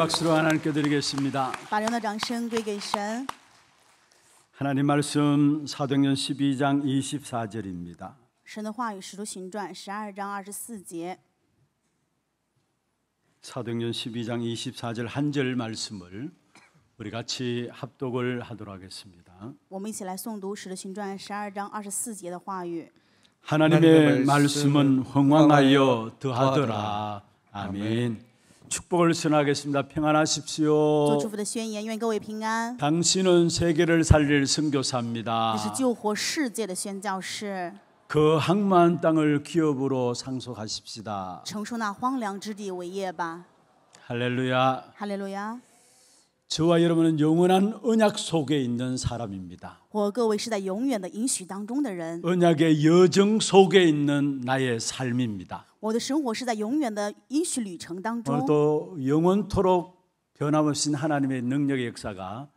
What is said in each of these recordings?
박수로 하나님께 드리겠습니다. 하나님 말씀 사도행전 12장 24절입니다. 사도행전 12장 24절 한 절 말씀을 우리 같이 합독을 하도록 하겠습니다. 하나님의 말씀은 흥왕하여 더하더라. 아멘. 축복을 선하겠습니다. 평안하십시오. 당신은 세계를 살릴 선교사입니다. 그 항만 땅을 기업으로 상속하십시다. 할렐루야. 할렐루야. 저와 여러분은 영원한 언약 속에 있는 사람입니다. 我各位是在永远的应许当中的人. 언약의 여정 속에 있는 나의 삶입니다. 我的生活是在永远的应许旅程当中. 오늘도 영원토록 변함없이 하나님의 능력의 역사가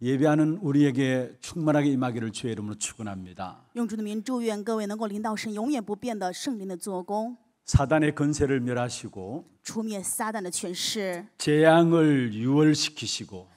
예배하는 우리에게 충만하게 임하기를 주의 이름으로 축원합니다. 用主的名愿各位能够领到神永远不变的圣灵的做工 사단의 권세를 멸하시고 재앙을 유월시키시고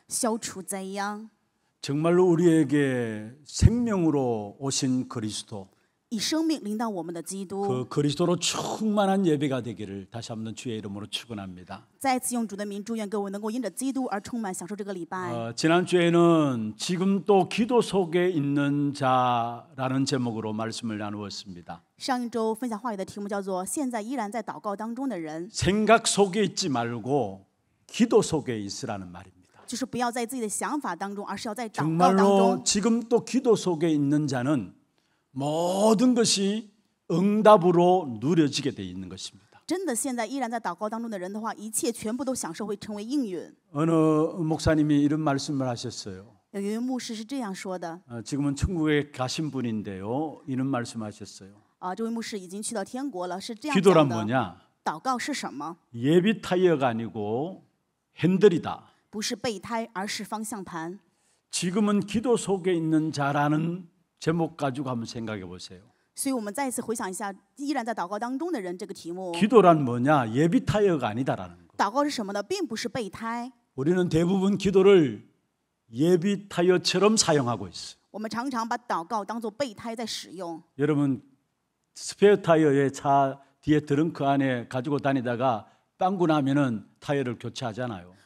정말로 우리에게 생명으로 오신 그리스도 以生命领导我们的基督。그 그리스도로 충만한 예배가 되기를 다시 한번 주의 이름으로 축원합니다. 再次用主的名祝愿各位能够因着基督而充满享受这个礼拜。 어, 지난 주에는 지금 또 기도 속에 있는 자라는 제목으로 말씀을 나누었습니다. 上一周分享话语的题目叫做“现在依然在祷告当中的人”。 생각 속에 있지 말고 기도 속에 있으라는 말입니다. 就是不要在自己的想法当中，而是要在祷告当中。 정말로 지금 또 기도 속에 있는 자는 모든 것이 응답으로 누려지게 되어 있는 것입니다. 真的，现在依然在祷告当中的人的话，一切全部都享受会成为应允。 어느 목사님이 이런 말씀을 하셨어요. 有一位牧师是这样说的， 지금은 천국에 가신 분인데요. 이런 말씀하셨어요. 啊，这位牧师已经去到天国了，是这样 기도란 뭐냐? 祷告是什么？ 예비 타이어가 아니고 핸들이다. 不是备胎，而是方向盘。 지금은 기도 속에 있는 자라는 제목 가지고 한번 생각해 보세요. 所以我们再次回想一下依然在祷告当中的人这个题目 기도란 뭐냐? 예비 타이어가 아니다라는 거. 祷告是什么呢？并不是备胎。 우리는 대부분 기도를 예비 타이어처럼 사용하고 있어我们常常把祷告当做备胎在使用。 여러분 스페어 타이어에 차 뒤에 드렁크 안에 가지고 다니다가 빵꾸 나면은 타이어를 교체하잖아요.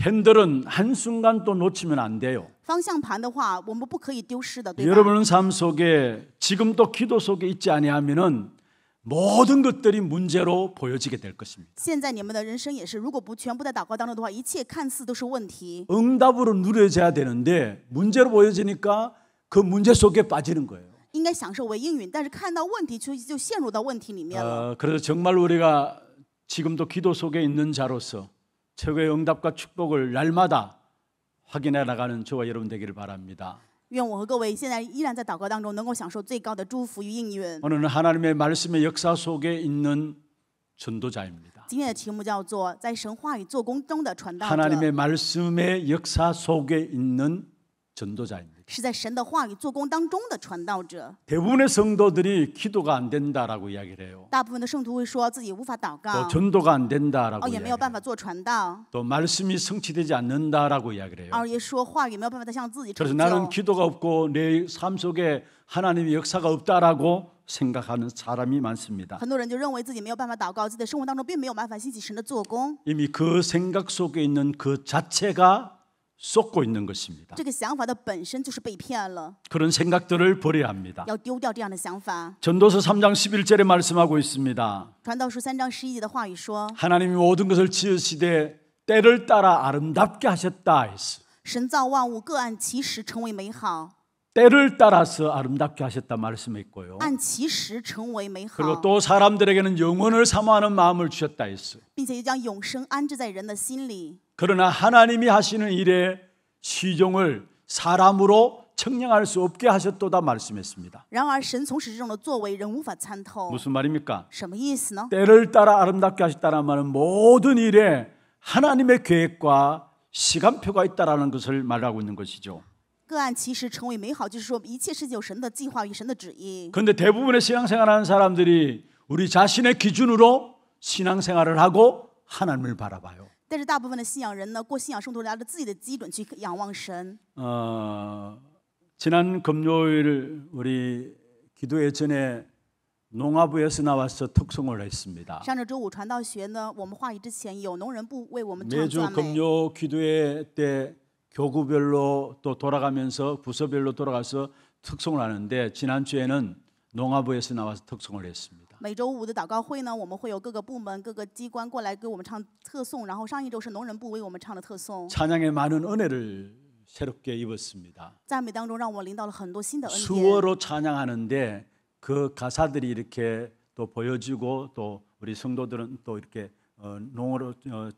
핸들은 한순간 또 놓치면 안 돼요. 여러분 삶 속에 지금 또 기도 속에 있지 아니하면은 모든 것들이 문제로 보여지게 될 것입니다. 응답으로 누려져야 되는데 문제로 보여지니까 그 문제 속에 빠지는 거예요. 应该享受为应允但是看到问题就陷入到问题里面了 그래서 정말 우리가 지금도 기도 속에 있는 자로서 최고의 응답과 축복을 날마다 확인해 나가는 저와 여러분 되기를 바랍니다. 오늘은 하나님의 말씀의 역사 속에 있는 전도자입니다. 하나님의 말씀의 역사 속에 있는 전도자입니다. 是在神的话语做工当中的传道者。 대부분의 성도들이 기도가 안 된다라고 이야기를 해요. 大部分的圣徒会说自己无法祷告또， 전도가 안 된다라고 也没有 办法做传道，또 말씀이 성취되지 않는다라고 이야기를 해요. 二也说话语没有办法向自己成 그래서 나는 기도가 없고 내 삶 속에 하나님의 역사가 없다라고 생각하는 사람이 많습니다. 很多人就认为自己没有办法祷告，自己的生活当中并没有办法兴起神的做工。이미 그 생각 속에 있는 그 자체가 속고 있는 것입니다. 그런 생각들을 버려야 합니다. 전도서 3장 11절에 말씀하고 있습니다. 하나님이 모든 것을 지으시되 때를 따라 아름답게 하셨다 했어. 때를 따라서 아름답게 하셨다 말씀했고요. 그리고 또 사람들에게는 영혼을 사모하는 마음을 주셨다 했어. 그러나 하나님이 하시는 일에 시종을 사람으로 청량할 수 없게 하셨도다 말씀했습니다. 무슨 말입니까? 때를 따라 아름답게 하셨다는 말은 모든 일에 하나님의 계획과 시간표가 있다라는 것을 말하고 있는 것이죠. 个案데 대부분의 신앙생활하는 사람들이 우리 자신의 기준으로 신앙생활을 하고 하나님을 바라봐요. 但是大部分的信仰人呢，过信仰生活，拿着自己的基准去仰望神。 어, 지난 금요일 우리 기도회 전에 농아부에서 나와서 특성을 했습니다. 上周周五传道学呢，我们话语之前有农人部为我们唱 매주 금요 기도회 때 교구별로 또 돌아가면서 부서별로 돌아가서 특성을 하는데 지난 주에는 농아부에서 나와서 특성을 했습니다. 每周五的祷告会呢，我们会有各个部门、各个机关过来给我们唱特颂。然后上一周是农人部为我们唱的特颂。 찬양에 많은 은혜를 새롭게 입었습니다. 赞美当中让我领到了很多新的恩典 수어로 찬양하는데 그 가사들이 이렇게 또 보여지고 또 우리 성도들은 또 이렇게 농어로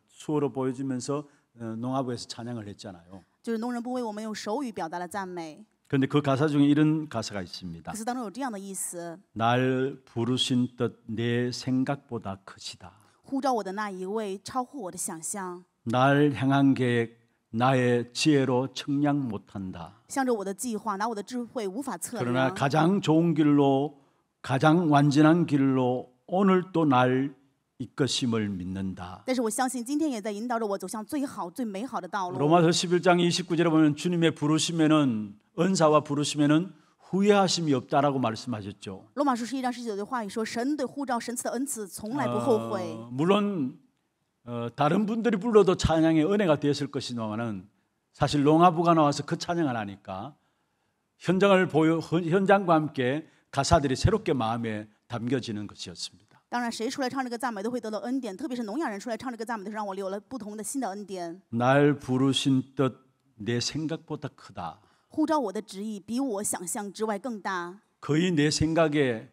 수어로 보여주면서 농아부에서 찬양을 했잖아요. 就是农人部为我们用手语表达了赞美。 그런데그 가사 중에 이런 가사가 있습니다. 날 부르신 뜻 내 생각보다 크시다. 날 향한 계획 나의 지혜로 측량 못한다. 그러나 가장 좋은 길로 가장 완전한 길로 오늘도 날 이것임을 믿는다. 로마서 11장 29절에 보면 주님의 부르심에는 은사와 부르심에는 후회하심이 없다라고 말씀하셨죠. 로마서 11장 19절의话语说神对呼召神赐的恩赐从来不后悔. 어, 물론 어, 다른 분들이 불러도 찬양의 은혜가 되었을 것이지만은 사실 롱아부가 나와서 그 찬양을 하니까 현장을 보여 현장과 함께 가사들이 새롭게 마음에 담겨지는 것이었습니다. 当然，谁出来唱这个赞美都会得到恩典，特别是聋哑人出来唱这个赞美，都让我有了不同的新的恩典。呼召我的旨意比我想象之外更大。거의내생각에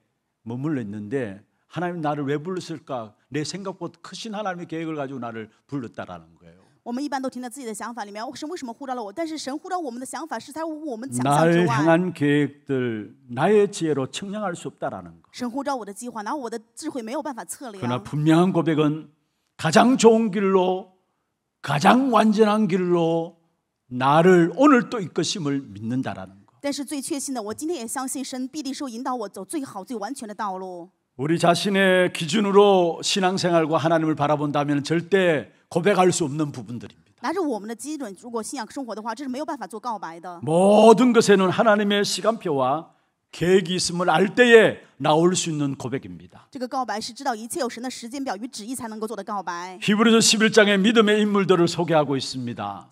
머물렀는데하나님나를왜불렀을까내생각보다크신하나님의계획을가지고나를불렀다라는거예요 我们一般都停在自己的想法里面，神为什么呼召了我？但是神呼召我们的想法是在我们想象之날 外。 향한 계획들 나의 지혜로 측량할 수 없다라는 것. 神呼召我的计划，然后我的智慧没有办法测 그러나 量。 분명한 고백은 가장 좋은 길로 가장 완전한 길로 나를 오늘 또 이끄심을 믿는다라는 것. 但是最确信的，我今天也相信神必定是会引导我走最好、最完全的道路。 우리 자신의 기준으로 신앙생활과 하나님을 바라본다면 절대 고백할 수 없는 부분들입니다. 如果信仰生活的话这是没有办法做告白的 모든 것에는 하나님의 시간표와 계획이 있음을 알 때에 나올 수 있는 고백입니다. 히브리서 11장의 믿음의 인물들을 소개하고 있습니다.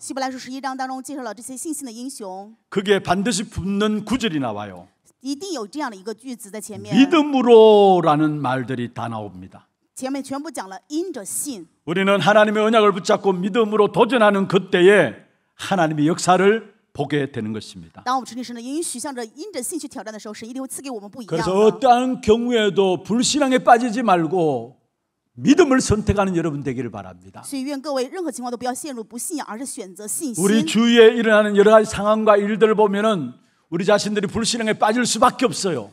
그게 반드시 붙는 구절이 나와요. 믿음으로라는 말들이 다 나옵니다. 前面全部讲了，因着信。 우리는 하나님의 언약을 붙잡고 믿음으로 도전하는 그때에 하나님의 역사를 보게 되는 것입니다. 그래서 어떠한 경우에도 불신앙에 빠지지 말고 믿음을 선택하는 여러분 되기를 바랍니다. 우리 주위에 일어나는 여러 가지 상황과 일들을 보면은 우리 자신들이 불신앙에 빠질 수밖에 없어요.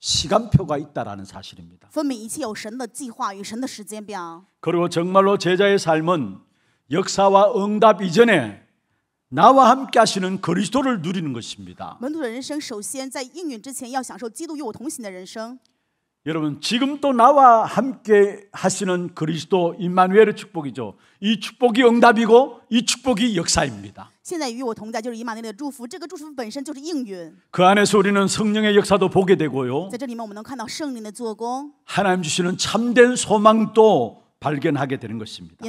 시간표가 있다라는 사실입니다. 그리고 정말로 제자의 삶은 역사와 응답 이전에 나와 함께 하시는 그리스도를 누리는 것입니다. 여러분 지금 도 나와 함께 하시는 그리스도 임마누엘의 축복이죠. 이 축복이 응답이고 이 축복이 역사입니다. 그 안에서 우리는 성령의 역사도 보게 되고요. 하나님 주시는 참된 소망도 발견하게 되는 것입니다.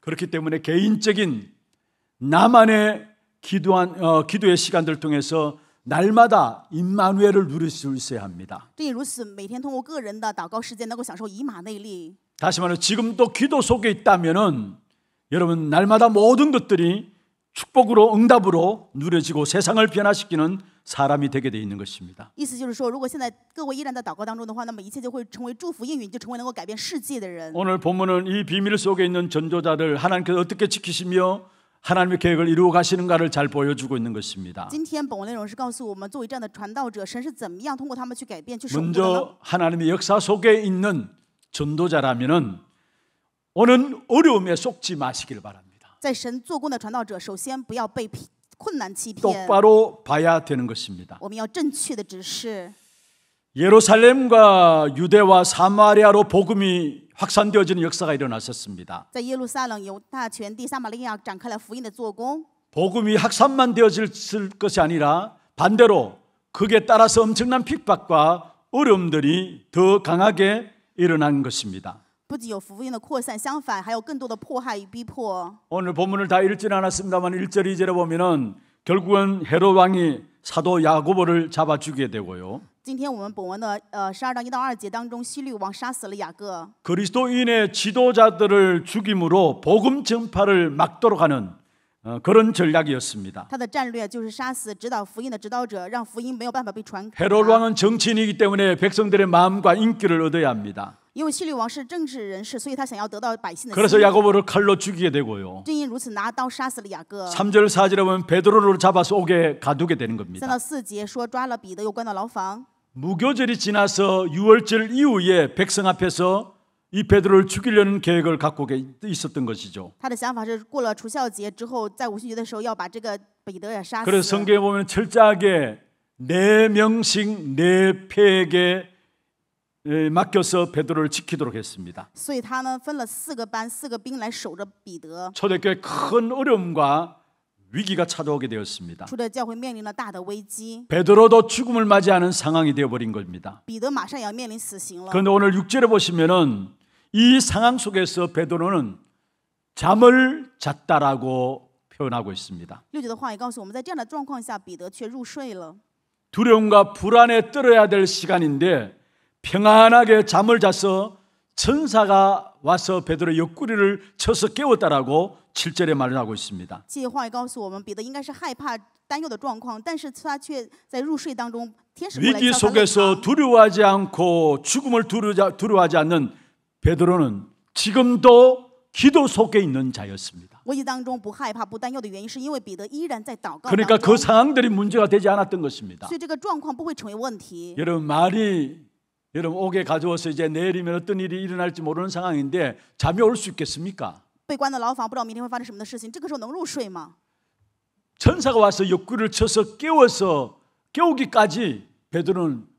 그렇기 때문에 개인적인 나만의 기도한 어, 기도의 시간들 통해서 날마다 임마누엘을 누릴 수 있어야 합니다. 正每天通过个人的祷告时间能够享受以马内利 다시 말해 지금도 기도 속에 있다면은 여러분 날마다 모든 것들이 축복으로 응답으로 누려지고 세상을 변화시키는 사람이 되게 돼 있는 것입니다. 意思就是说，如果现在各位依然在祷告当中的话，那么一切就会成为祝福应允，就成为能够改变世界的人。 오늘 본문은 이 비밀 속에 있는 전조자를 하나님께서 어떻게 지키시며 하나님의 계획을 이루어 가시는가를 잘 보여주고 있는 것입니다. 먼저 하나님의 역사 속에 있는 전도자라면은 오는 어려움에 속지 마시길 바랍니다. 똑바로 봐야 되는 것입니다. 예루살렘과 유대와 사마리아로 복음이 확산되어지는 역사가 일어났었습니다. 복음이 확산만 되어질 것이 아니라 반대로 그에 따라서 엄청난 핍박과 어려움들이 더 강하게 일어난 것입니다. 오늘 본문을 다 읽진 않았습니다만 1절 2절에 보면 결국은 헤롯 왕이 사도 야고보를 잡아 죽게 되고요. 今天我们本文的呃十二章一到二节当中，希律王杀死了雅各。 그리스도인의 지도자들을 죽임으로 복음 전파를 막도록 하는 어, 그런 전략이었습니다. 他的战略就是杀死指导福音的指导者让福音没有办法被传 헤롯 왕은 정치인이기 때문에 백성들의 마음과 인기를 얻어야 합니다. 因为希律王是政治人士所以他想要得到百姓的 그래서 야고보 칼로 죽이게 되고요. 正因如此，拿刀杀死了雅各。 3절 4절에 보면 베드로를 잡아서 옥에 가두게 되는 겁니다. 到四节说抓了彼得，又关到牢房。 무교절이 지나서 6월절 이후에 백성 앞에서 이 베드로를 죽이려는 계획을 갖고 있었던 것이죠. 그래서 성경에 보면 철저하게 네 명씩 네 패에게 맡겨서 베드로를 지키도록 했습니다. 초대교회 큰 어려움과 위기가 찾아오게 되었습니다. 베드로도 죽음을 맞이하는 상황이 되어버린 겁니다. 그런데 오늘 6절에 보시면은 이 상황 속에서 베드로는 잠을 잤다라고 표현하고 있습니다. 두려움과 불안에 떨어야 될 시간인데 평안하게 잠을 자서 천사가 와서 베드로의 옆구리를 쳐서 깨웠다라고 7절에 말하고 있습니다. 위기 속에서 두려워하지 않고 죽음을 두려워하지 않는 베드로는 지금도 기도 속에 있는 자였습니다. 그러니까 그 상황들이 문제가 되지 않았던 것입니다. 여러분 말이 여러분 옥에 가져와서 이제 내일이면 어떤 일이 일어날지 모르는 상황인데 잠이 올 수 있겠습니까? 被关在牢房，不知道明天会发生什么的事情。这个时候能入睡吗？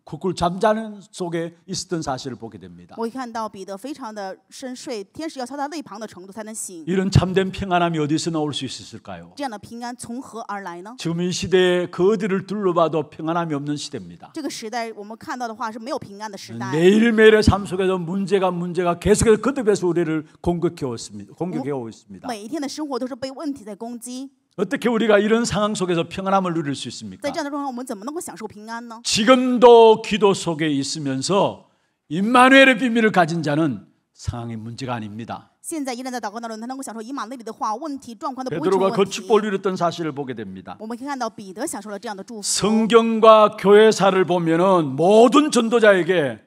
쿨쿨 잠자는 속에 있었던 사실을 보게 됩니다. 이런 참된 평안함이 어디서 나올 수 있었을까요? 지금 이 시대에 그 어디를 둘러봐도 평안함이 없는 시대입니다. 매일매일의 삶 속에서 문제가 문제가 계속해서 거듭해서 우리를 공격해 오고 있습니다. 每一天 어떻게 우리가 이런 상황 속에서 평안함을 누릴 수 있습니까? 지금도 기도 속에 있으면서 임마누엘의 비밀을 가진 자는 상황의 문제가 아닙니다. 베드로가 건축볼 이뤘던 사실을 보게 됩니다. 성경과 교회사를 보면은 모든 전도자에게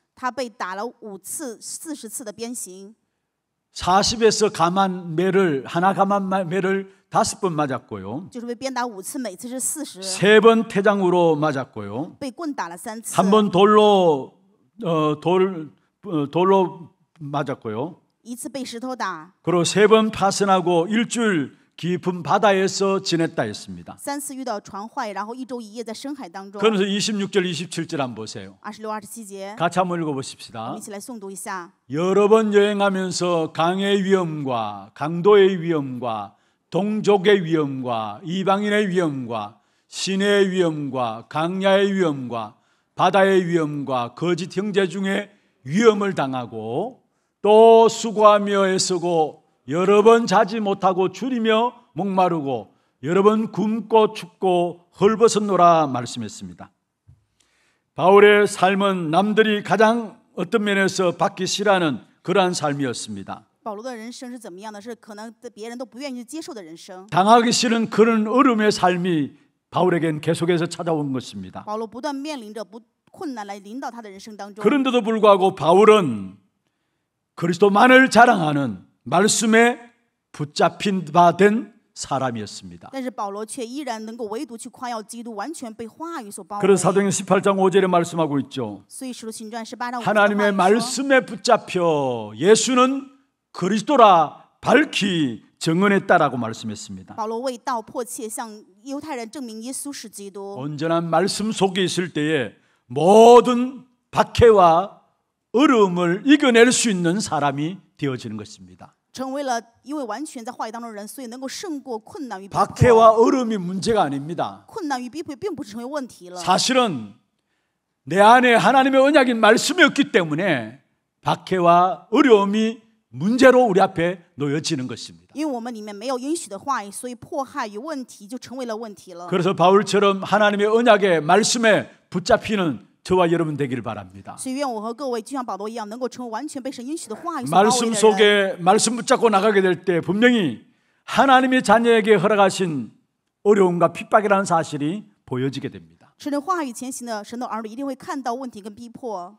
他被打了五次、四十次的鞭刑。 40에서 가만 매를 하나 가만 매를 다섯 번 맞았고요. 세번 태장으로 맞았고요. 한 번 돌로 어, 돌 어, 돌로 맞았고요. 그리고 세 번 파선하고 일주일 깊은 바다에서 지냈다 했습니다. 그러면서 26절 27절 한번 보세요. 같이 한번 읽어 보십시다. 여러 번 여행하면서 강의 위험과 강도의 위험과 동족의 위험과 이방인의 위험과 시의 위험과 강야의 위험과 바다의 위험과 거짓 형제 중에 위험을 당하고 또 수고하며 애쓰고 여러 번 자지 못하고 줄이며 목마르고 여러 번 굶고 춥고 헐벗었노라 말씀했습니다. 바울의 삶은 남들이 가장 어떤 면에서 받기 싫어하는 그러한 삶이었습니다. 당하기 싫은 그런 얼음의 삶이 바울에겐 계속해서 찾아온 것입니다. 그런데도 불구하고 바울은 그리스도만을 자랑하는 말씀에 붙잡힌 바 된 사람이었습니다. 그런 사도행 18장 5절에 말씀하고 있죠. 하나님의 말씀에 붙잡혀 예수는 그리스도라 밝히 증언했다라고 말씀했습니다. 온전한 말씀 속에 있을 때에 모든 박해와 어려움을 이겨낼 수 있는 사람이 되어지는 것입니다. 박해와 어려움이 문제가 아닙니다. 사실은 내 안에 하나님의 언약인 말씀이었기 때문에 박해와 어려움이 문제로 우리 앞에 놓여지는 것입니다. 그래서 바울처럼 하나님의 언약의 말씀에 붙잡히는 저와 여러분 되기를 바랍니다. 말씀 속에 말씀 붙잡고 나가게 될 때 분명히 하나님의 자녀에게 허락하신 어려움과 핍박이라는 사실이 보여지게 됩니다.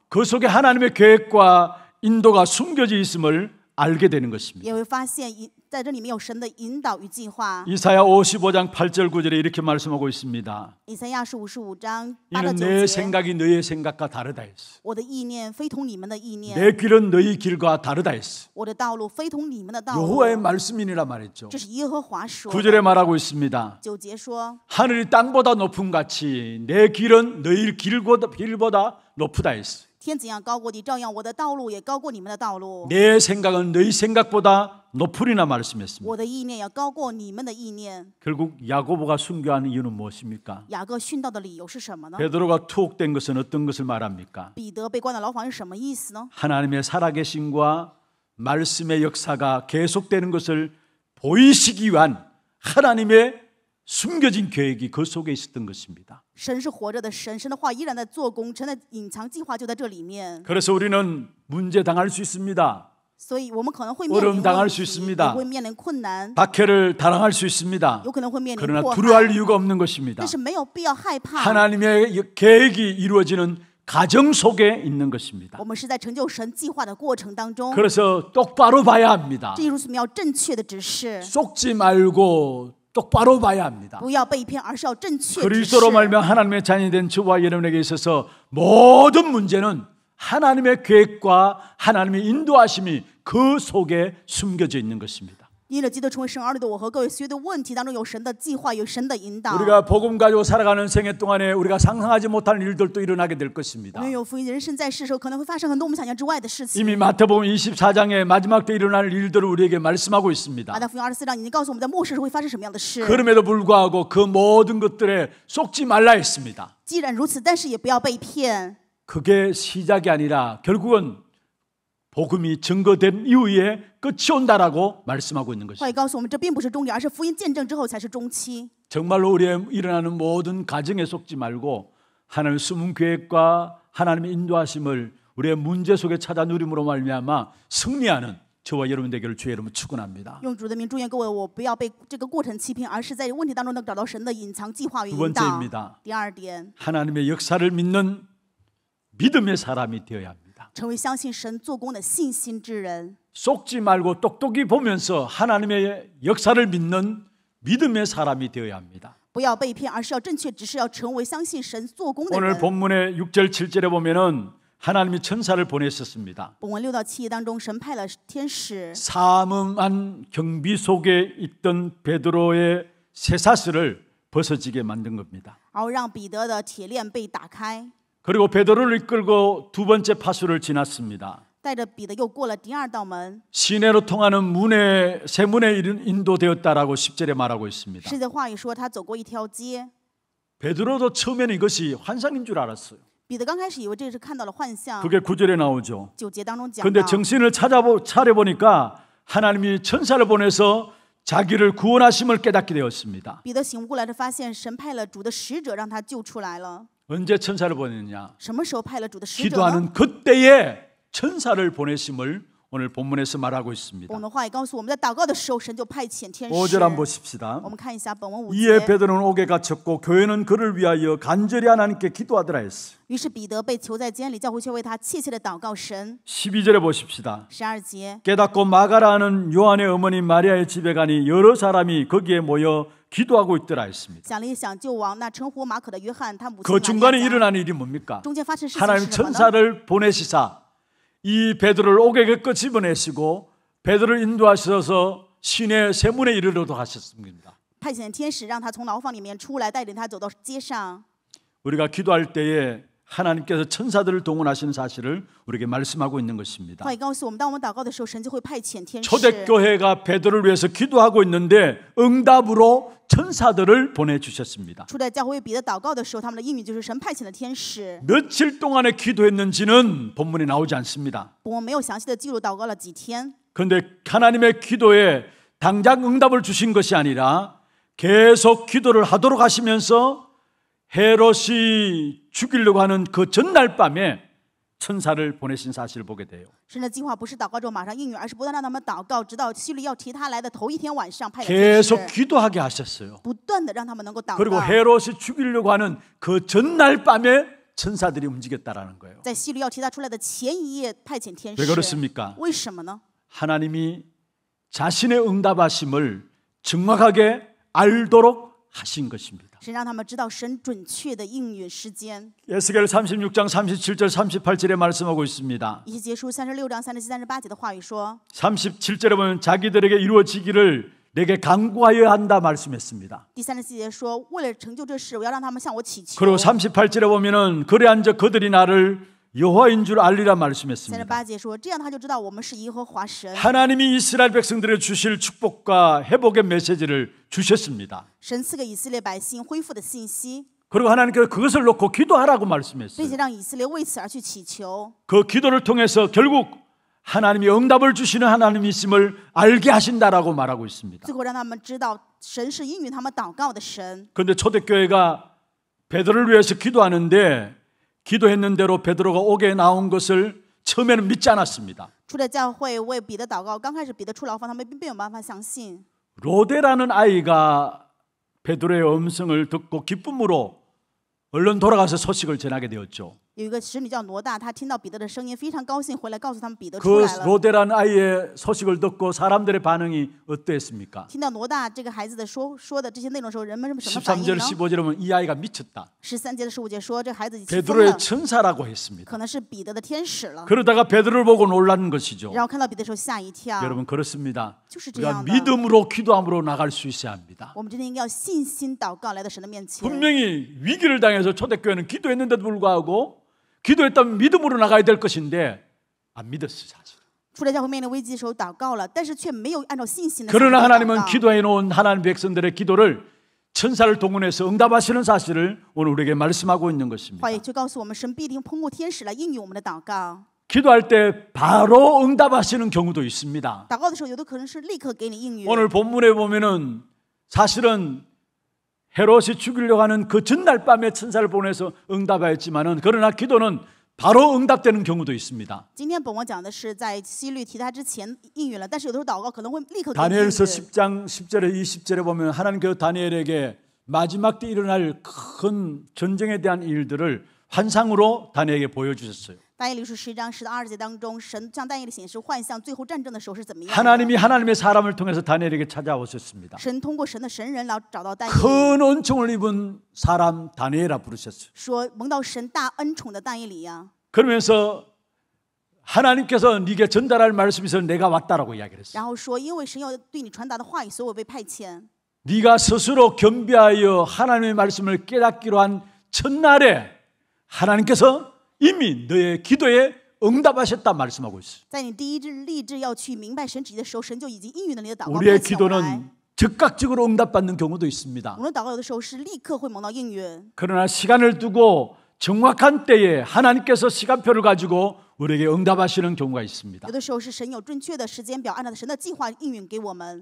그 속에 하나님의 계획과 인도가 숨겨져 있음을 알게 되는 것입니다. 이사야 55장 8절 9절에 이렇게 말씀하고 있습니다. 以赛亚书五十 이는 내 생각이 너의 생각과 다르다 했어. 내 길은 너의 길과 다르다 했어. 여호와의 말씀이니라 말했죠. 9절에 말하고 있습니다. 하늘이 땅보다 높음 같이 내 길은 너희 길보다 높다 했어. 天怎样高过地，照样我的道路也高过你们的道路。내 생각은 너희 생각보다 높으리나 말씀했습니다. 我的意念要高过你们的意念。 결국 야고보가 순교하는 이유는 무엇입니까? 雅各殉道的理由是什么呢？ 베드로가 투옥된 것은 어떤 것을 말합니까? 彼得被关到牢房是什么意思呢？ 하나님의 살아계심과 말씀의 역사가 계속되는 것을 보이시기 위한 하나님의 숨겨진 계획이 그 속에 있었던 것입니다. 그래서 우리는 문제 당할 수 있습니다. 어려움 당할 수 있습니다. 박해를 당할 수 있습니다. 그러나 두려할 이유가 없는 것입니다. 하나님의 계획이 이루어지는 가정 속에 있는 것입니다. 그래서 똑바로 봐야 합니다. 속지 말고 똑바로 봐야 합니다. 그리스도로 말미 하나님의 자녀 된 저와 여러분에게 있어서 모든 문제는 하나님의 계획과 하나님의 인도하심이 그 속에 숨겨져 있는 것입니다. 우리가 복음 가지고 살아가는 생애 동안에 우리가 상상하지 못한 일들도 일어나게 될 것입니다. 이미 마태복음 24장의 마지막 때 일어날 일들을 우리에게 말씀하고 있습니다. 그럼에도 불구하고 그 모든 것들에 속지 말라 했습니다. 그게 시작이 아니라 결국은 복음이 증거된 이후에 끝이 온다라고 말씀하고 있는 것입니다. 정말로 우리의 일어나는 모든 가정에 속지 말고 하나님의 숨은 계획과 하나님의 인도하심을 우리의 문제 속에 찾아 누림으로 말미암아 승리하는 저와 여러분 되기를 주의 이름으로 축원합니다. 번째입니다. 하나님의 역사를 믿는 믿음의 사람이 되어야 합니다. 成为相信神做工的信心之人。 속지 말고 똑똑히 보면서 하나님의 역사를 믿는 믿음의 사람이 되어야 합니다. 不要被骗，而是要正确，只是要成为相信神做工的 오늘 본문의 6절 7절에 보면은 하나님이 천사를 보냈었습니다. 本文六到七节当中，神派了天使， 사망한 경비 속에 있던 베드로의 쇠사슬을 벗어지게 만든 겁니다. 然后让彼得的铁链被打开。 그리고 베드로를 이끌고 두 번째 파수를 지났습니다. 시내로 통하는 문에 세 문에 인도되었다라고 1절에 말하고 있습니다. 베드로도 처음에는 이것이 환상인 줄 알았어요. 그게 9절에 나오죠. 9节데 정신을 찾아보 차려 보니까 하나님이 천사를 보내서 자기를 구원하심을 깨닫게 되었습니다. 언제 천사를 보냈냐? 기도하는 그때에 천사를 보내심을 오늘 본문에서 말하고 있습니다. 5절 한번 보십시다. 이에 베드로는 옥에 갇혔고 교회는 그를 위하여 간절히 하나님께 기도하더라 했어. 12절에 보십시다. 깨닫고 마가라는 요한의 어머니 마리아의 집에 가니 여러 사람이 거기에 모여 기도하고 있더라 했습니다. 그 중간에 일어난 일이 뭡니까? 하나님 천사를 보내시사 이 베드로를 옥에게 끄집어내시고 베드로를 인도하셔서 시내 세문에 이르러도 하셨습니다. 우리가 기도할 때에 하나님께서 천사들을 동원하시는 사실을 우리에게 말씀하고 있는 것입니다. 초대교회가 베드로를 위해서 기도하고 있는데 응답으로 천사들을 보내주셨습니다. 며칠 동안에 기도했는지는 본문에 나오지 않습니다. 그런데 하나님의 기도에 당장 응답을 주신 것이 아니라 계속 기도를 하도록 하시면서 헤롯이 죽이려고 하는 그 전날 밤에 천사를 보내신 사실을 보게 돼요. 是那计划不是祷告之马上应允而是不断让他们祷告直到希律要提他来的头一天晚上 계속 기도하게 하셨어요. 不断的让他们能够祷告。 그리고 헤롯이 죽이려고 하는 그 전날 밤에 천사들이 움직였다라는 거예요. 在希律要提他出来的前一夜派遣天使。왜 그렇습니까? 为什么呢? 하나님이 자신의 응답하심을 정확하게 알도록 하신 것입니다. 예스겔 36장 37절 38절에 말씀하고 있습니다. 37절에 보면 자기들에게 이루어지기를 내게 강구하여야 한다 말씀했습니다. 그리고 38절에 보면은 그래한즉 그들이 나를 여호와인 줄 알리라 말씀했습니다. 하나님이 이스라엘 백성들에 주실 축복과 회복의 메시지를 주셨습니다. 그리고 하나님께서 그것을 놓고 기도하라고 말씀했어요. 그 기도를 통해서 결국 하나님이 응답을 주시는 하나님이심을 알게 하신다라고 말하고 있습니다. 그런데 초대교회가 베드로를 위해서 기도하는데 기도했는 대로 베드로가 옥에 나온 것을 처음에는 믿지 않았습니다. 出了教会为彼得祷告，刚开始彼得出牢房，他们并没有办法相信。 로데라는 아이가 베드로의 음성을 듣고 기쁨으로 얼른 돌아가서 소식을 전하게 되었죠. 有一个使女叫罗大，她听到彼得的声音，非常高兴，回来告诉他们彼得出그 来了。 로데란 아이의 소식을 듣고 사람들의 반응이 어땠습니까? 听到罗大这个孩子的说说的这些内容的时候，人们是什么反应 13절 呢？ 15절에 이 아이가 미쳤다. 十三节的十五节说这孩子已经 베드로의， 천사라고 했습니다. 可能是彼得的天使了。 그러다가 베드로를 보고 놀란 것이죠. 然后看到彼得的时候吓一跳。 여러분 그렇습니다. 주시지 우리가 믿음으로 기도함으로 나갈 수 있어야 합니다. 我们今天应该要信心祷告来到神的面前。 분명히 위기를 당해서 초대교회는 기도했는데도 불구하고 기도했다면 믿음으로 나가야 될 것인데 안 믿었어 사실. 그러나 하나님은 기도해 놓은 하나님 백성들의 기도를 천사를 동원해서 응답하시는 사실을 오늘 우리에게 말씀하고 있는 것입니다. 기도할 때 바로 응답하시는 경우도 있습니다. 오늘 본문에 보면은 사실은 헤롯이 죽이려고 하는 그 전날 밤에 천사를 보내서 응답하였지만은 그러나 기도는 바로 응답되는 경우도 있습니다. 다니엘서 10장 10절에 20절에 보면 하나님께서 그 다니엘에게 마지막 때 일어날 큰 전쟁에 대한 일들을 환상으로 다니엘에게 보여주셨어요. 但以理书十章十到二十节当中神向但以理显示幻象最后战争的时候是怎么样 하나님이 하나님의 사람을 통해서 다니엘에게 찾아오셨습니다. 神通过神的神人来找到但以理，큰 은총을 입은 사람 다니엘아 부르셨어요. 说蒙到神大恩宠的但以理呀、 그러면서 하나님께서 네게 전달할 말씀이 서 내가 왔다라고 이야기를 했어요. 然后说因为神要对你传达的话语，所以我被派遣。 네가 스스로 겸비하여 하나님의 말씀을 깨닫기로 한 첫날에 하나님께서 이미 너의 기도에 응답하셨다 말씀하고 있어. 在 우리의 기도는 즉각적으로 응답받는 경우도 있습니다. 그러나 시간을 두고 정확한 때에 하나님께서 시간표를 가지고 우리에게 응답하시는 경우가 있습니다.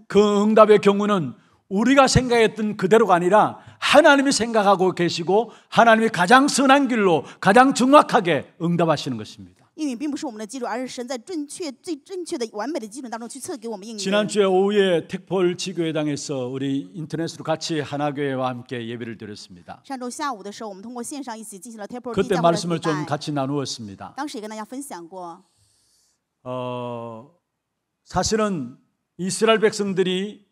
그 응답의 경우는 우리가 생각했던 그대로가 아니라 하나님이 생각하고 계시고 하나님이 가장 선한 길로 가장 정확하게 응답하시는 것입니다. 지난주에 오후에 택폴 지교회당에서 우리 인터넷으로 같이 하나교회와 함께 예배를 드렸습니다. 그때 말씀을 좀 같이 나누었습니다. 어 사실은 이스라엘 백성들이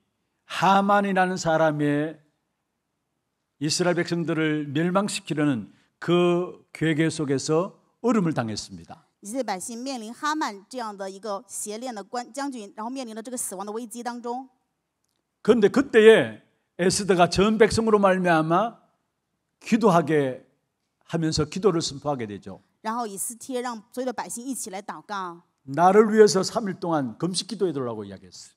하만이라는 사람의 이스라엘 백성들을 멸망시키려는 그 괴계 속에서 어름을 당했습니다. 이스라엘 백성 面临哈曼这样的一个邪恋的官将军，然后面临了这个死亡的危机当中。 그런데 그때에 에스더가 전 백성으로 말미암아 기도하게 하면서 기도를 선포하게 되죠. 나를 위해서 3일 동안 금식 기도해 달라고 이야기했어요.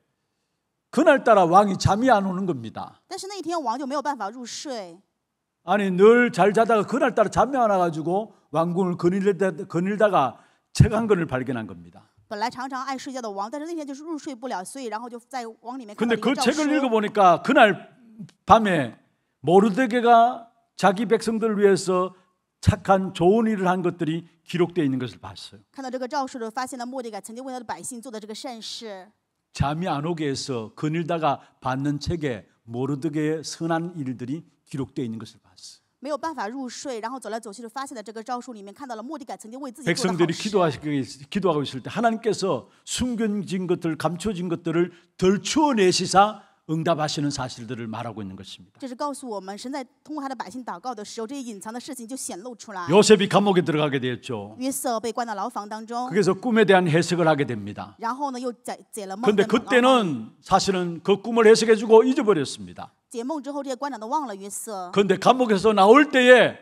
그날따라 왕이 잠이 안 오는 겁니다. 但是那一天王就没有办法入睡. 아니 늘 잘 자다가 그날따라 잠이 안 와가지고 왕궁을 거닐다, 거닐다가 책 한 권을 발견한 겁니다. 本来常常爱睡觉的王但是那天就是入睡不了所以然后就在往里面그 책을 읽어보니까 그날 밤에 모르드게가 자기 백성들을 위해서 착한 좋은 일을 한 것들이 기록되어 있는 것을 봤어요. 잠이 안 오게 해서 거닐다가 받는 책에 모르드게의 선한 일들이 기록되어 있는 것을 봤어요. 没有办法入睡然后走来走去就发现了这个诏书里面看到了莫迪改曾经为自己 백성들이 기도하시기 기도하고 있을 때 하나님께서 숨겨진 것들 감춰진 것들을 덜 추어내시사 응답하시는 사실들을 말하고 있는 것입니다. 요셉이 감옥에 들어가게 되었죠. 그래서 꿈에 대한 해석을 하게 됩니다. 그런데 그때는 사실은 그 꿈을 해석해 주고 잊어버렸습니다. 그런데 감옥에서 나올 때에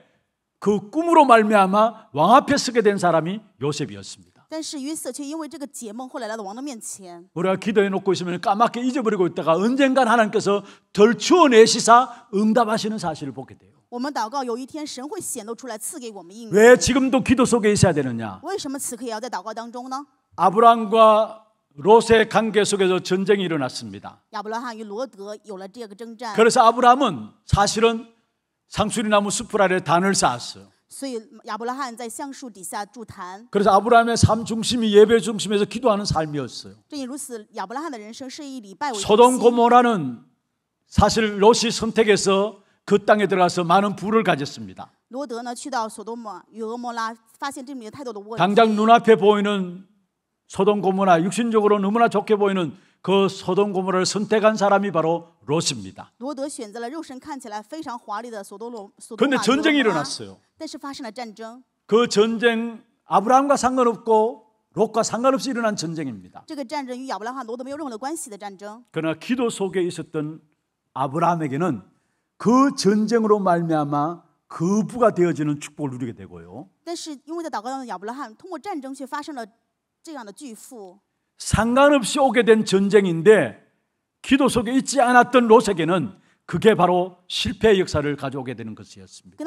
그 꿈으로 말미암아 왕 앞에 서게 된 사람이 요셉이었습니다. 但是约瑟却因为这个解梦，后来来到王的面前。 우리가 기도해 놓고 있으면 까맣게 잊어버리고 있다가 언젠간 하나님께서 덜추어 내시사 응답하시는 사실을 보게 돼요. 我们祷告有一天神会显露出来赐给我们应왜 지금도 기도 속에 있어야 되느냐? 为什么此刻也要在祷告当中呢？ 아브라함과 롯의 관계 속에서 전쟁이 일어났습니다. 그래서 아브라함은 사실은 상수리나무 숲을 아래 단을 쌓았어요. 그래서아브라함의삶 중심이 예배 중심에서 기도하는 삶이었어요. 소돔 고모라는 사실 롯이 선택해서 그 땅에 들어가서 많은 부를 가졌습니다. 당장 눈앞에 보이는 소돔 고모라 육신적으로 너무나 좋게 보이는 그 소돔 고모를 선택한 사람이 바로 롯입니다. 그런데 전쟁이 일어났어요. 그 전쟁 아브라함과 상관없고 롯과 상관없이 일어난 전쟁입니다. 그러나 기도 속에 있었던 아브라함에게는 그 전쟁으로 말미암아 그 부가 되어지는 축복을 누리게 되고요. 상관없이 오게 된 전쟁인데 기도 속에 있지 않았던 롯에게는 그게 바로 실패의 역사를 가져오게 되는 것이었습니다.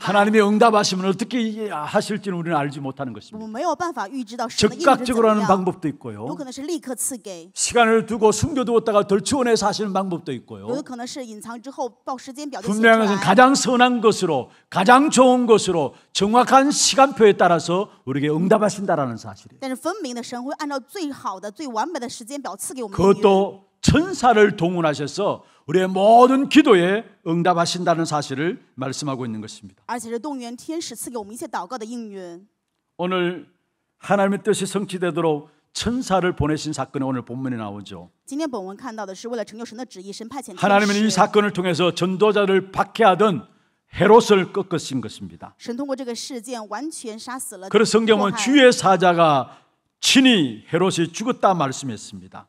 하나님의 응답하시면 어떻게 아, 하실지는 우리는 알지 못하는 것입니다. 즉각적으로 하는 방법도 있고요. 시간을 두고 숨겨두었다가 덜 지원해서 하시는 방법도 있고요. 분명한 가장 선한 것으로 가장 좋은 것으로 정확한 시간표에 따라서 우리에게 응답하신다라는 사실이에요. 또 천사를 동원하셔서 우리의 모든 기도에 응답하신다는 사실을 말씀하고 있는 것입니다. 오늘 하나님의 뜻이 성취되도록 천사를 보내신 사건이 오늘 본문에 나오죠. 하나님은 이 사건을 통해서 전도자를 박해하던 헤롯을 꺾으신 것입니다. 그래서 성경은 주의 사자가 친히 헤롯이 죽었다 말씀했습니다.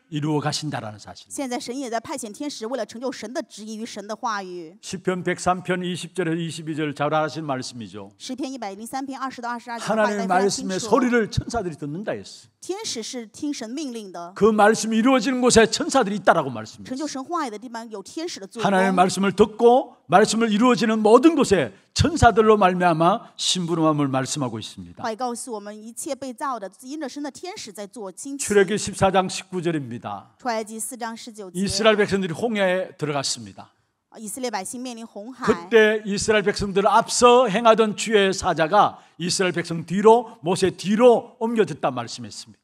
이루어 가신다라는 사실. 现在神也在派遣天使为了成就神的旨意与神的话语. 시편 103편 2 0절에 22절 잘 아신 말씀이죠. 시편 103편 20절 22절. 하나님의 말씀의 소리를 천사들이 듣는다 했어. 天使是听神命令的.그 말씀이 이루어지는 곳에 천사들이 있다라고 말씀成就神话语的地方有天使的作用. 하나님의 말씀을 듣고 말씀을 이루어지는 모든 곳에 천사들로 말미암아 심부름함을 말씀하고 있습니다. 출애기 14장 19절입니다. 나옵니다. 이스라엘 백성들이 홍해에 들어갔습니다. 그때 이스라엘 백성들 앞서 행하던 주의 사자가 이스라엘 백성 뒤로 모세 뒤로 옮겨졌단 말씀했습니다.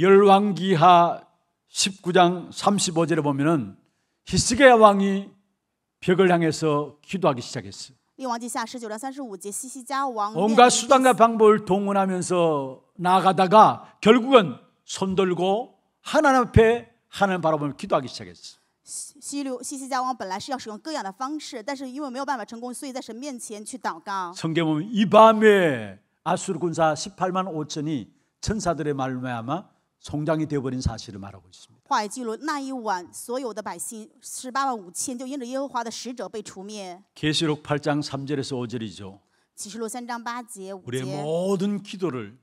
열왕기하 19장 35절에 보면은 히스기야 왕이 벽을 향해서 기도하기 시작했어요. 列王记下 19장 3 5절 시시자 왕 온갖 수단과 방법을 동원하면서 나가다가 결국은 손들고 하나님 앞에 하나님 바라보며 기도하기 시작했어. 西流西西家王本来是要使用各样的方式，但是因为没有办法成功，所以在神面前去祷告。 성경 보면 이 밤에 아수르 군사 18만 5천이 천사들의 말로 하마 송장이 되어버린 사실을 말하고 있습니다. 化为巨轮。那一晚，所有的百姓十八万五千就因着耶和华的使者被除灭。계시록8장3절에서5절이죠启示录 3장 8节 우리의 5节. 모든 기도를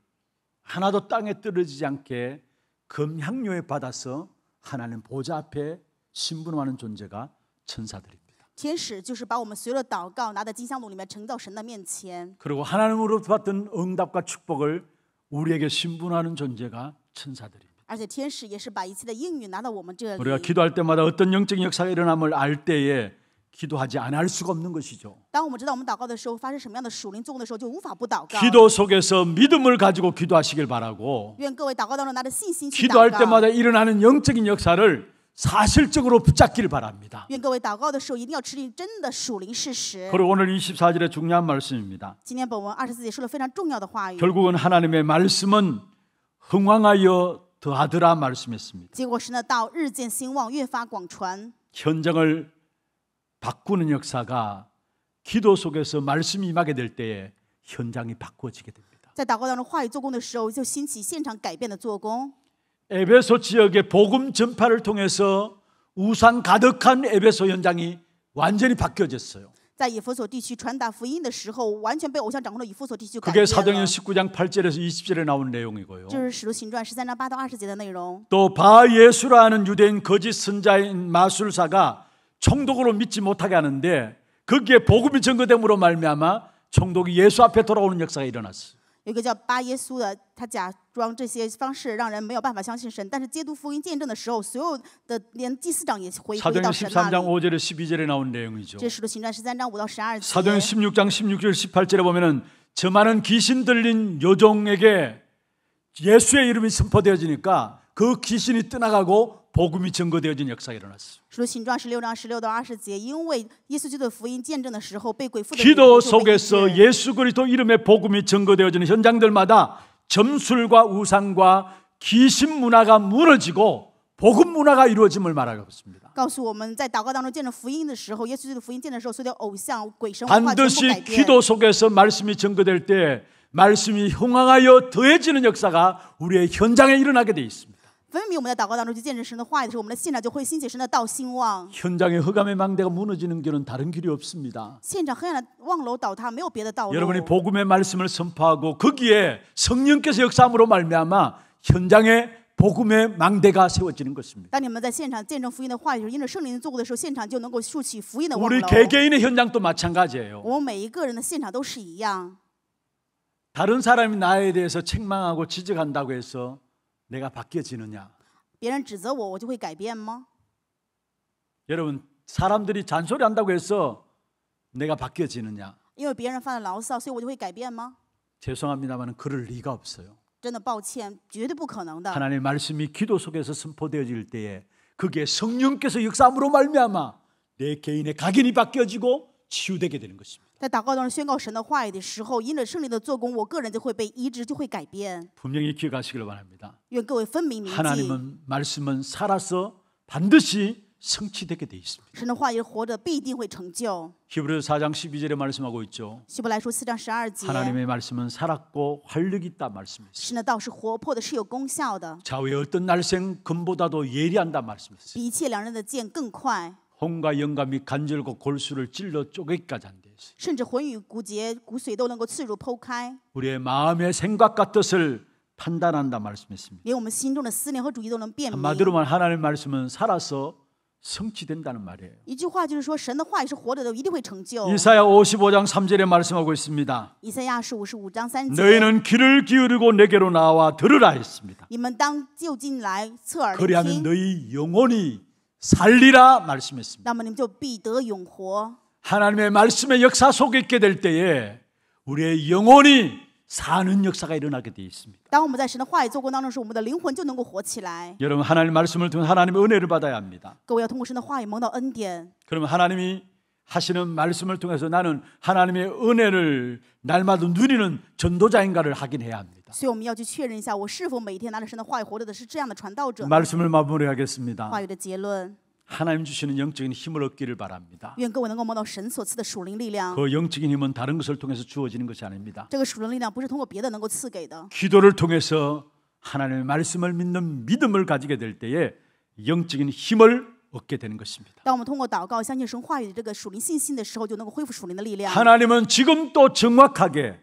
하나도 땅에 떨어지지 않게 금향료에 받아서 하나님 보좌 앞에 신분하는 존재가 천사들입니다. 天使就是把我们所有的祷告拿到金香炉里面呈到神的面前， 그리고 하나님으로부터 받은 응답과 축복을 우리에게 신분하는 존재가 천사들입니다. 우리가 기도할 때마다 어떤 영적 역사가 일어남을 알 때에 기도하지 않을 수가 없는 것이죠. 기도 속에서 믿음을 가지고 기도하시길 바라고. 기도할 때마다 일어나는 영적인 역사를 사실적으로 붙잡기를 바랍니다. 그리고 오늘 24절의 중요한 말씀입니다. 결국은 하나님의 말씀은 흥황하여 더하더라 말씀했습니다. 结果是呢，到日渐兴旺，越发广传。 현장을 바꾸는 역사가 기도 속에서 말씀이 임하게 될 때에 현장이 바꿔지게 됩니다. 在祷告当中话语做工的时候，就兴起现场改变的做工。 에베소 지역의 복음 전파를 통해서 우산 가득한 에베소 현장이 완전히 바뀌어졌어요. 在 그게 사도행전 19장 8절에서 20절에 나온 내용이고요. 또 바예수라는 유대인 거짓 선자인 마술사가 총독으로 믿지 못하게 하는데 거기에 복음이 전거됨으로 말미암아 총독이 예수 앞에 돌아오는 역사가 일어났어. 有一个叫巴耶稣的，他假装这些方式让人没有办法相信神，但是基督福音见证的时候，所有的连祭司长也回归到神那 사도행 里。 13장 5절에 12절에 나온 내용이죠. 这使徒行传十三章五到十二节， 사도행 16장 16절 18절에 보면은 저 많은 귀신 들린 요정에게 예수의 이름이 선포되어지니까 그 귀신이 떠나가고 복음이 증거되어진 역사가 일어났어요. 아, 기도 속에서 그 예수 그리스도 이름의 복음이 증거되어지는 현장들마다 점술과 우상과 귀신 문화가 무너지고 복음 문화가 이루어짐을 말하고 있습니다. 반드시 기도 속에서 말씀이 증거될 때 말씀이 흥황하여 더해지는 역사가 우리의 현장에 일어나게 돼 있습니다. 分明我们在祷告当中去见证神的话语的时候，我们的信仰就会兴起神的道兴旺。 현장의 흑암의 망대가 무너지는 길은 다른 길이 없습니다. 现场黑暗的望楼倒塌，没有别的道路。 여러분이 복음의 말씀을 선포하고 거기에 성령께서 역사함으로 말미암아 현장에 복음의 망대가 세워지는 것입니다. 当你们在现场见证福音的话语的时候，因着圣灵的作过的时候，现场就能够竖起福音的望 우리 楼。 개개인의 현장도 마찬가지예요. 我们每一个人的现场都是一样。 다른 사람이 나에 대해서 책망하고 지적한다고 해서 내가 바뀌어지느냐? 别人指责我，我就会改变吗？ 여러분 사람들이 잔소리한다고 해서 내가 바뀌어지느냐? 因为别人犯了牢骚，所以我就会改变吗？ 죄송합니다만 그럴 리가 없어요. 真的抱歉，绝对不可能的。하나님 말씀이 기도 속에서 선포되어질 때에 그게 성령께서 역사함으로 말미암아 내 개인의 각인이 바뀌어지고 치유되게 되는 것입니다. 在祷告当中宣告神的话语的时候，因着圣灵的做工，我个人就会被医治，就会改变。분명히 기억하시길 바랍니다. 愿各位分明铭记， 하나님은 말씀은 살아서 반드시 성취되게 돼 있습니다. 神的话语活着必定会成就。 히브리서 4장 12절에 말씀하고 있죠. 希伯来书四章十二节， 하나님의 말씀은 살았고 활력 있다 말씀했어요. 神的道是活泼的，是有功效的， 좌우의 어떤 날생 금보다도 예리한다 말씀했어요. 比一切两刃的剑更快，혼과 영감이 간절고 골수를 찔러 쪼개기까지 한다. 甚至魂与骨节、骨髓都能够刺入、剖开。 우리의 마음의 생각과 뜻을 판단한다 말씀했습니다. 连我们心中的思念和主意都能辨明。 한마디로만 하나님 말씀은 살아서 성취된다는 말이에요. 一句话就是说，神的话语是活着的，一定会成就。 이사야 55장 3절에 말씀하고 있습니다. 以赛亚是五十五章三节， 너희는 귀를 기울이고 내게로 나와 들으라 했습니다. 你们当就近来，侧耳聆 그리하면 너희 영혼이 살리라 말씀했습니다. 那么你们就必得永活。 하나님의 말씀의 역사 속에 있게 될 때에 우리의 영혼이 사는 역사가 일어나게 되어 있습니다. 我们的灵魂就能够活起来 여러분 하나님 말씀을 통해 하나님의 은혜를 받아야 합니다. 各位要 하나님이 하시는 말씀을 통해서 나는 하나님의 은혜를 날마다 누리는 전도자인가를 확인해야 합니다. 말씀을 마무리하겠습니다. 话语的结论. 하나님 주시는 영적인 힘을 얻기를 바랍니다. 그 영적인 힘은 다른 것을 통해서 주어지는 것이 아닙니다. 기도를 통해서 하나님의 말씀을 믿는 믿음을 가지게 될 때에 영적인 힘을 얻게 되는 것입니다. 하나님은 지금 또 정확하게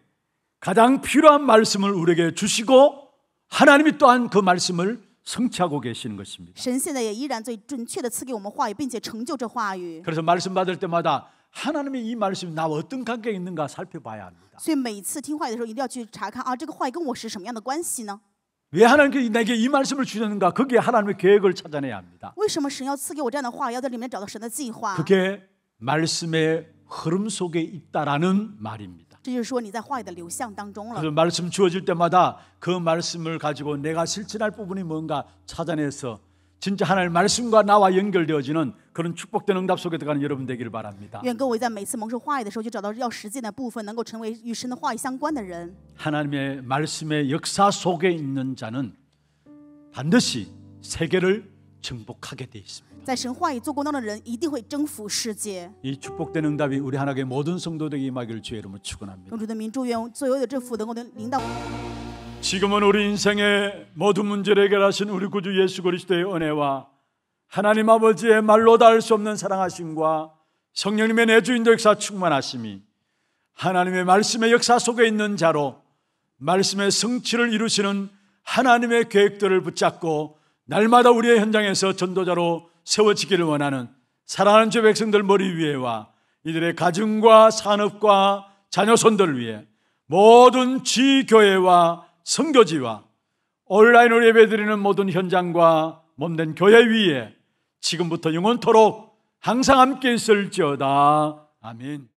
가장 필요한 말씀을 우리에게 주시고 하나님이 또한 그 말씀을 성취하고 계시는 것입니다. 神现在也依然最准确的赐给我们话语，并且成就这话语。 그래서 말씀 받을 때마다 하나님의 이 말씀이 나 어떤 관계 있는가 살펴봐야 합니다. 所以每次听话语的时候，一定要去查看啊，这个话语跟我是什么样的关系呢？왜 하나님께 내게 이 말씀을 주셨는가? 거기 하나님의 계획을 찾아내야 합니다. 그게 말씀의 흐름 속에 있다라는 말입니다. 这就是说你在话语的流向当中了。그 말씀 주어질 때마다 그 말씀을 가지고 내가 실천할 부분이 뭔가 찾아내서 진짜 하나님 말씀과 나와 연결되어지는 그런 축복된 응답 속에 들어가는 여러분 되기를 바랍니다. 愿各位在每次蒙受话语的时候，就找到要实践的部分，能够成为与神的话语相关的人。 하나님의 말씀의 역사 속에 있는 자는 반드시 세계를 정복하게 돼 있습니다. 在神话语做工当中的人一定会征服世界。이 축복된 응답이 우리 하나님의 모든 성도들이게임하를 주의 이름으로 축원합니다. 用主的名祝愿所有的这福能够能临到。 지금은 우리 인생의 모든 문제를 해결하신 우리 구주 예수 그리스도의 은혜와 하나님 아버지의 말로 닿을 수 없는 사랑하심과 성령님의 내주인도 역사 충만하심이 하나님의 말씀의 역사 속에 있는 자로 말씀의 성취를 이루시는 하나님의 계획들을 붙잡고 날마다 우리의 현장에서 전도자로 세워지기를 원하는 사랑하는 주 백성들 머리 위에와 이들의 가정과 산업과 자녀손들 위해 모든 지교회와 성교지와 온라인으로 예배드리는 모든 현장과 몸된 교회 위에 지금부터 영원토록 항상 함께 있을지어다. 아멘.